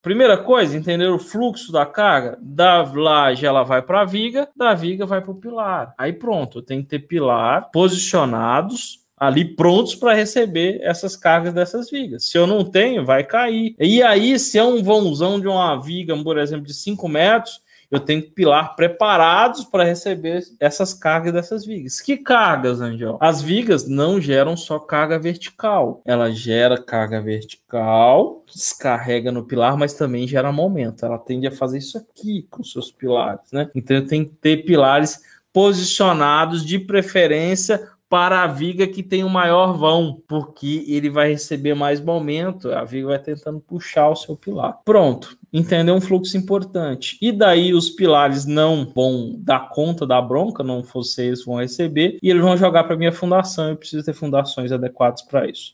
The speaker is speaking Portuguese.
Primeira coisa, entender o fluxo da carga. Da laje ela vai para a viga, da viga vai para o pilar. Aí pronto, tem que ter pilar posicionados ali prontos para receber essas cargas dessas vigas. Se eu não tenho, vai cair. E aí, se é um vãozão de uma viga, por exemplo, de 5 metros, eu tenho que pilar preparados para receber essas cargas dessas vigas. Que cargas, Angel? As vigas não geram só carga vertical. Ela gera carga vertical, descarrega no pilar, mas também gera momento. Ela tende a fazer isso aqui com seus pilares, né? Então eu tenho que ter pilares posicionados de preferência para a viga que tem o maior vão, porque ele vai receber mais momento, a viga vai tentando puxar o seu pilar. Pronto, entendeu? Um fluxo importante. E daí os pilares não vão dar conta da bronca, não vocês vão receber, e eles vão jogar para minha fundação, eu preciso ter fundações adequadas para isso.